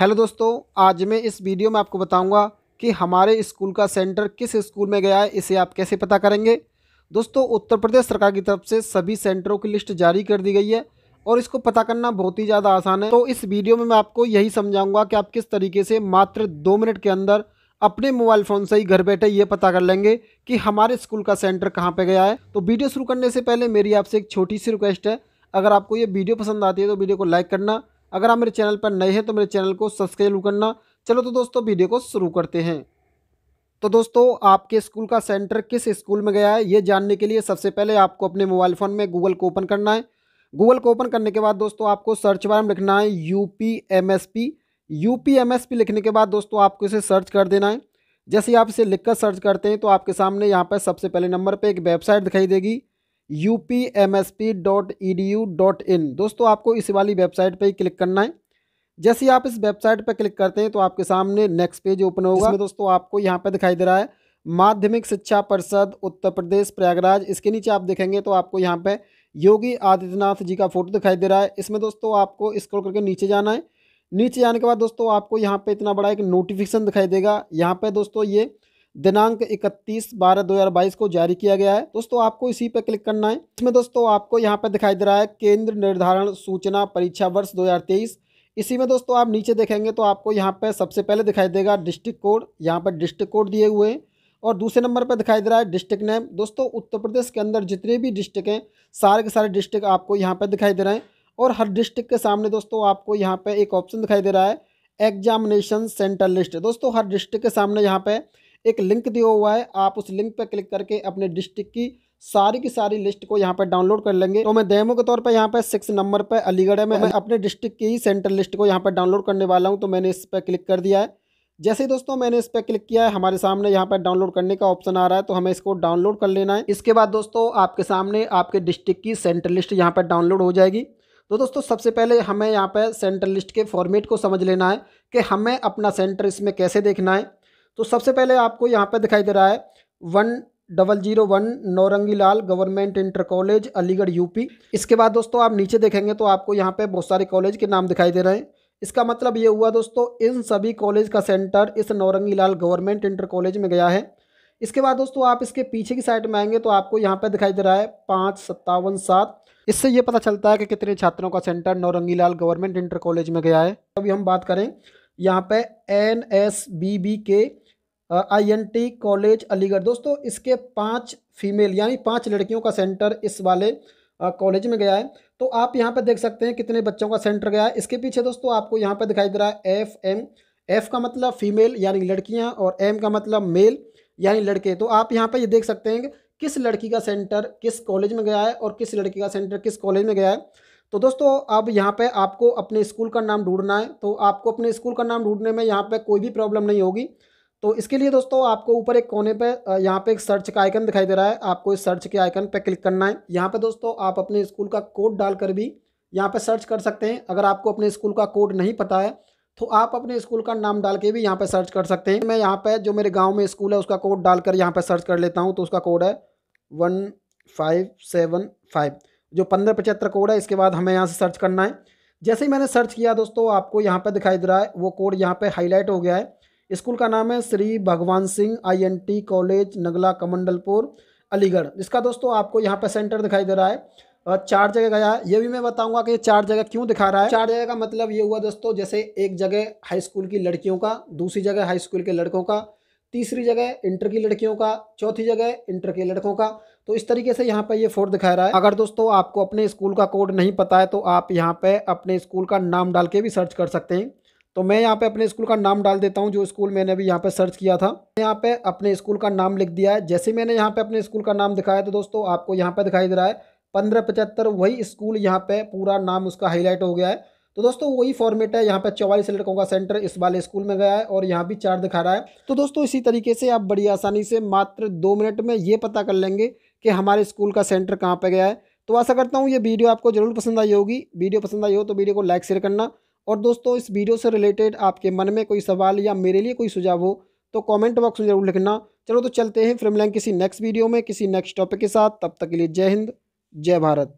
hello दोस्तों आज मैं इस वीडियो में आपको बताऊंगा कि हमारे स्कूल का सेंटर किस स्कूल में गया है इसे आप कैसे पता करेंगे दोस्तों उत्तर प्रदेश सरकार की तरफ से सभी सेंटरों की लिस्ट जारी कर दी गई है और इसको पता करना बहुत ही ज़्यादा आसान है तो इस वीडियो में मैं आपको यही समझाऊंगा कि आप किस तरीके से मात्र दो मिनट के अंदर अपने मोबाइल फ़ोन से ही घर बैठे ये पता कर लेंगे कि हमारे स्कूल का सेंटर कहाँ पर गया है तो वीडियो शुरू करने से पहले मेरी आपसे एक छोटी सी रिक्वेस्ट है अगर आपको ये वीडियो पसंद आती है तो वीडियो को लाइक करना अगर आप मेरे चैनल पर नए हैं तो मेरे चैनल को सब्सक्राइब करना चलो तो दोस्तों वीडियो को शुरू करते हैं तो दोस्तों आपके स्कूल का सेंटर किस स्कूल में गया है ये जानने के लिए सबसे पहले आपको अपने मोबाइल फ़ोन में गूगल को ओपन करना है गूगल को ओपन करने के बाद दोस्तों आपको सर्च बार में लिखना है U P M S P U P M S P लिखने के बाद दोस्तों आपको इसे सर्च कर देना है जैसे आप इसे लिखकर सर्च करते हैं तो आपके सामने यहाँ पर सबसे पहले नंबर पर एक वेबसाइट दिखाई देगी U P M S P dot E D U dot in दोस्तों आपको इस वाली वेबसाइट पर ही क्लिक करना है जैसे आप इस वेबसाइट पर क्लिक करते हैं तो आपके सामने नेक्स्ट पेज ओपन होगा दोस्तों आपको यहाँ पर दिखाई दे रहा है माध्यमिक शिक्षा परिषद उत्तर प्रदेश प्रयागराज इसके नीचे आप देखेंगे तो आपको यहाँ पर योगी आदित्यनाथ जी का फोटो दिखाई दे रहा है इसमें दोस्तों आपको स्क्रॉल करके नीचे जाना है नीचे जाने के बाद दोस्तों आपको यहाँ पर इतना बड़ा एक नोटिफिकेशन दिखाई देगा यहाँ पर दोस्तों ये दिनांक 31 बारह 2022 को जारी किया गया है दोस्तों आपको इसी पे क्लिक करना है इसमें दोस्तों आपको यहाँ पर दिखाई दे रहा है केंद्र निर्धारण सूचना परीक्षा वर्ष दो इसी में दोस्तों आप नीचे देखेंगे तो आपको यहाँ पर सबसे पहले दिखाई देगा डिस्ट्रिक्ट कोड यहाँ पर डिस्ट्रिक्ट कोड दिए हुए हैं और दूसरे नंबर पर दिखाई दे रहा है डिस्ट्रिक्ट नेम दोस्तों उत्तर प्रदेश के अंदर जितने भी डिस्ट्रिक्ट हैं सारे के सारे डिस्ट्रिक्ट आपको यहाँ पर दिखाई दे रहे हैं और हर डिस्ट्रिक्ट के सामने दोस्तों आपको यहाँ पर एक ऑप्शन दिखाई दे रहा है एग्जामिनेशन सेंटर लिस्ट दोस्तों हर डिस्ट्रिक्ट के सामने यहाँ पर एक लिंक दिया हुआ है आप उस लिंक पर क्लिक करके अपने डिस्ट्रिक्ट की सारी की सारी लिस्ट को यहाँ पर डाउनलोड कर लेंगे तो मैं डेमो के तौर पर यहाँ पर सिक्स नंबर पर अलीगढ़ में तो मैं अपने डिस्ट्रिक्ट की ही सेंट्रल लिस्ट को यहाँ पर डाउनलोड करने वाला हूँ तो मैंने इस पर क्लिक कर दिया है जैसे ही दोस्तों मैंने इस पर क्लिक किया है हमारे सामने यहाँ पर डाउनलोड करने का ऑप्शन आ रहा है तो हमें इसको डाउनलोड कर लेना है इसके बाद दोस्तों आपके सामने आपके डिस्ट्रिक्ट की सेंट्रल लिस्ट यहाँ पर डाउनलोड हो जाएगी तो दोस्तों सबसे पहले हमें यहाँ पर सेंट्रल लिस्ट के फॉर्मेट को समझ लेना है कि हमें अपना सेंटर इसमें कैसे देखना है तो सबसे पहले आपको यहाँ पर दिखाई दे रहा है one double zero one Naurangi Lal government inter college Aligarh UP इसके बाद दोस्तों आप नीचे देखेंगे तो आपको यहाँ पे बहुत सारे कॉलेज के नाम दिखाई दे रहे हैं इसका मतलब ये हुआ दोस्तों इन सभी कॉलेज का सेंटर इस Naurangi Lal government inter college में गया है इसके बाद दोस्तों आप इसके पीछे की साइड में आएंगे तो आपको यहाँ पर दिखाई दे रहा है पाँच सत्तावन सात इससे ये पता चलता है कि कितने छात्रों का centre Naurangi Lal government inter college में गया है अभी हम बात करें यहाँ पर एन एस बी बी के आईएनटी कॉलेज अलीगढ़ दोस्तों इसके पांच फीमेल यानी पांच लड़कियों का सेंटर इस वाले कॉलेज में गया है तो आप यहाँ पर देख सकते हैं कितने बच्चों का सेंटर गया है इसके पीछे दोस्तों आपको यहाँ पर दिखाई दे रहा है एफ एम एफ का मतलब फीमेल यानी लड़कियाँ और एम का मतलब मेल यानी लड़के तो आप यहाँ पर ये यह देख सकते हैं कि किस लड़की का सेंटर किस कॉलेज में गया है और किस लड़की का सेंटर किस कॉलेज में गया है तो दोस्तों अब यहाँ पे आपको अपने स्कूल का नाम ढूंढना है तो आपको अपने स्कूल का नाम ढूंढने में यहाँ पे कोई भी प्रॉब्लम नहीं होगी तो इसके लिए दोस्तों आपको ऊपर एक कोने पे यहाँ पे एक सर्च का आइकन दिखाई दे रहा है आपको इस सर्च के आइकन पे क्लिक करना है यहाँ पे दोस्तों आप अपने स्कूल का कोड डालकर भी यहाँ पे सर्च कर सकते हैं अगर आपको अपने स्कूल का कोड नहीं पता है तो आप अपने स्कूल का नाम डाल के भी यहाँ पे सर्च कर सकते हैं मैं यहाँ पे जो मेरे गाँव में स्कूल है उसका कोड डालकर यहाँ पे सर्च कर लेता हूँ तो उसका कोड है वन फाइव सेवन फाइव जो पंद्रह पचहत्तर कोड है इसके बाद हमें यहाँ से सर्च करना है जैसे ही मैंने सर्च किया दोस्तों आपको यहाँ पर दिखाई दे रहा है वो कोड यहाँ पर हाईलाइट हो गया है स्कूल का नाम है श्री भगवान सिंह आईएनटी कॉलेज नगला कमंडलपुर अलीगढ़ इसका दोस्तों आपको यहाँ पर सेंटर दिखाई दे रहा है और चार जगह गया ये भी मैं बताऊंगा कि चार जगह क्यों दिखा रहा है चार जगह का मतलब ये हुआ दोस्तों जैसे एक जगह हाई स्कूल की लड़कियों का दूसरी जगह हाई स्कूल के लड़कों का तीसरी जगह इंटर की लड़कियों का चौथी जगह इंटर के लड़कों का तो इस तरीके से यहाँ पर ये फोर्थ दिखा रहा है अगर दोस्तों आपको अपने स्कूल का कोड नहीं पता है तो आप यहाँ पर अपने स्कूल का नाम डाल के भी सर्च कर सकते हैं तो मैं यहाँ पे अपने स्कूल का नाम डाल देता हूँ जो स्कूल मैंने अभी यहाँ पे सर्च किया था यहाँ पे अपने स्कूल का नाम लिख दिया है जैसे मैंने यहाँ पे अपने स्कूल का नाम दिखाया तो दोस्तों आपको यहाँ पे दिखाई दे रहा है पंद्रह पचहत्तर वही स्कूल यहाँ पे पूरा नाम उसका हाईलाइट हो गया है तो दोस्तों वही फॉर्मेट है यहाँ पे चौवालीस लड़कों का सेंटर इस वाले स्कूल में गया है और यहाँ भी चार दिखा रहा है तो दोस्तों इसी तरीके से आप बड़ी आसानी से मात्र दो मिनट में ये पता कर लेंगे कि हमारे स्कूल का सेंटर कहाँ पर गया है तो आशा करता हूँ ये वीडियो आपको जरूर पसंद आई होगी वीडियो पसंद आई हो तो वीडियो को लाइक शेयर करना और दोस्तों इस वीडियो से रिलेटेड आपके मन में कोई सवाल या मेरे लिए कोई सुझाव हो तो कमेंट बॉक्स में जरूर लिखना चलो तो चलते हैं फिर मिलेंगे किसी नेक्स्ट वीडियो में किसी नेक्स्ट टॉपिक के साथ तब तक के लिए जय हिंद जय भारत